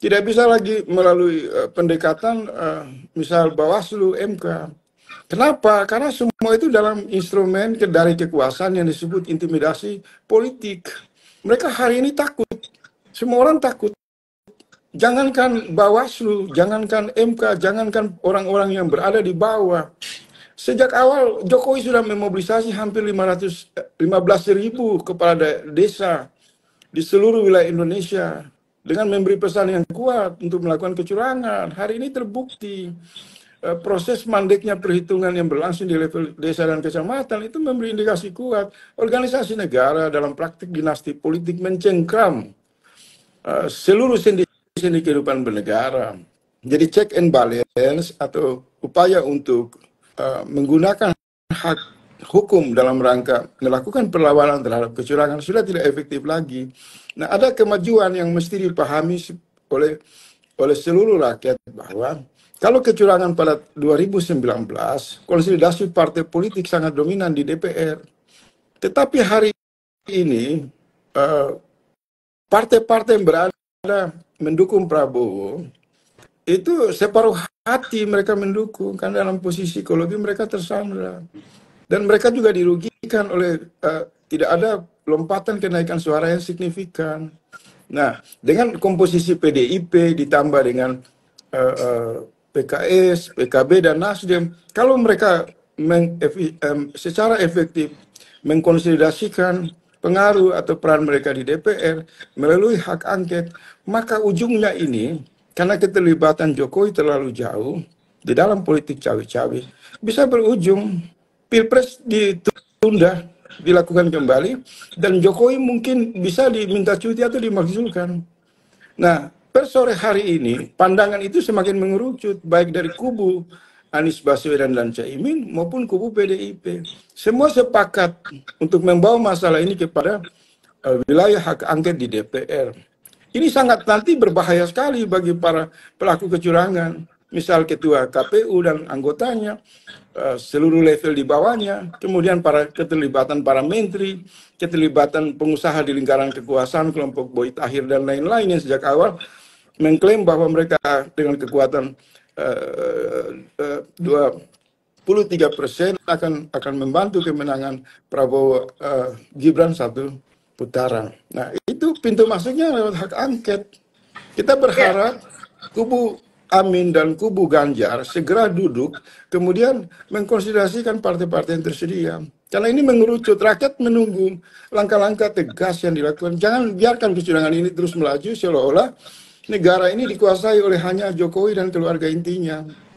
Tidak bisa lagi melalui uh, pendekatan uh, misal Bawaslu, MK. Kenapa? Karena semua itu dalam instrumen dari kekuasaan yang disebut intimidasi politik. Mereka hari ini takut. Semua orang takut. Jangankan Bawaslu, jangankan MK, jangankan orang-orang yang berada di bawah. Sejak awal Jokowi sudah memobilisasi hampir 515 eh, ribu kepala desa di seluruh wilayah Indonesia dengan memberi pesan yang kuat untuk melakukan kecurangan. Hari ini terbukti eh, proses mandeknya perhitungan yang berlangsung di level desa dan kecamatan itu memberi indikasi kuat organisasi negara dalam praktik dinasti politik mencengkram eh, seluruh sendi-sendi kehidupan bernegara. Jadi check and balance atau upaya untuk eh, menggunakan hak hukum dalam rangka melakukan perlawanan terhadap kecurangan sudah tidak efektif lagi. Nah, ada kemajuan yang mesti dipahami oleh oleh seluruh rakyat bahwa kalau kecurangan pada 2019, konsolidasi partai politik sangat dominan di DPR. Tetapi hari ini eh, partai-partai yang berada mendukung Prabowo itu separuh hati mereka mendukung karena dalam posisi ekologi mereka tersandra. Dan mereka juga dirugikan oleh uh, tidak ada lompatan kenaikan suara yang signifikan. Nah, dengan komposisi PDIP ditambah dengan uh, eh, uh, eh, PKS, PKB dan Nasdem, kalau mereka meng, um, secara efektif mengkonsolidasikan pengaruh atau peran mereka di DPR melalui hak angket, maka ujungnya ini karena keterlibatan Jokowi terlalu jauh di dalam politik cawe-cawe bisa berujung Pilpres ditunda, dilakukan kembali, dan Jokowi mungkin bisa diminta cuti atau dimakzulkan. Nah, per sore hari ini, pandangan itu semakin mengerucut, baik dari kubu Anies Baswedan dan Caimin maupun kubu PDIP. Semua sepakat untuk membawa masalah ini kepada uh, wilayah hak angket di DPR. Ini sangat nanti berbahaya sekali bagi para pelaku kecurangan misal ketua KPU dan anggotanya, eh, seluruh level di bawahnya, kemudian para keterlibatan para menteri, keterlibatan pengusaha di lingkaran kekuasaan, kelompok Boy Tahir dan lain lain yang sejak awal mengklaim bahwa mereka dengan kekuatan eh, eh, dua puluh tiga persen akan akan membantu kemenangan Prabowo uh, Gibran satu putaran. Nah itu pintu masuknya lewat hak angket. Kita berharap ya. kubu Amin dan kubu Ganjar segera duduk kemudian mengkonsiderasikan partai-partai yang tersedia. Karena ini mengerucut, rakyat menunggu langkah-langkah tegas yang dilakukan. Jangan biarkan kecurangan ini terus melaju seolah-olah negara ini dikuasai oleh hanya Jokowi dan keluarga intinya.